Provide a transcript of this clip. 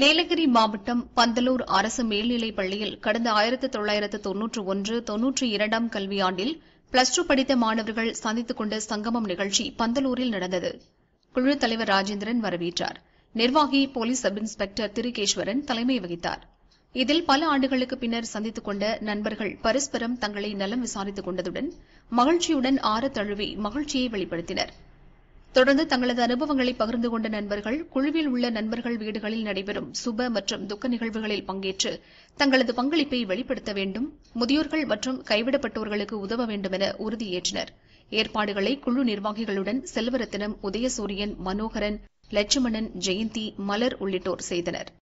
நீலகிரி மாவட்டம் பந்தலூர் அரசு மேல்நிலைப் பள்ளியில் கடந்த ஆயிரத்து தொள்ளாயிரத்து தொன்னூற்று ஒன்று தொன்னூற்று இரண்டாம் கல்வியாண்டில் பிளஸ் டூ படித்த மாணவர்கள் சந்தித்துக் கொண்ட சங்கமம் நிகழ்ச்சி பந்தலூரில் நடந்தது குழு தலைவர் ராஜேந்திரன் வரவேற்றார் நிர்வாகி போலீஸ் சப் இன்ஸ்பெக்டர் திருகேஸ்வரன் தலைமை வகித்தார் இதில் பல ஆண்டுகளுக்கு பின்னர் சந்தித்துக் கொண்ட நண்பர்கள் பரஸ்பரம் தங்களை நலம் விசாரித்துக் கொண்டதுடன் மகிழ்ச்சியுடன் ஆற தழுவி மகிழ்ச்சியை வெளிப்படுத்தினா் தொடர்ந்து தங்களது அனுபவங்களை பகிர்ந்து கொண்ட நண்பர்கள் குழுவில் உள்ள நண்பர்கள் வீடுகளில் நடைபெறும் சுப மற்றும் துக்க நிகழ்வுகளில் பங்கேற்று தங்களது பங்களிப்பை வெளிப்படுத்த வேண்டும் முதியோர்கள் மற்றும் கைவிடப்பட்டோர்களுக்கு உதவ வேண்டும் என உறுதியேற்றனர் ஏற்பாடுகளை குழு நிர்வாகிகளுடன் செல்வரத்தினம் உதயசூரியன் மனோகரன் லட்சுமணன் ஜெயந்தி மலர் உள்ளிட்டோர் செய்தனர்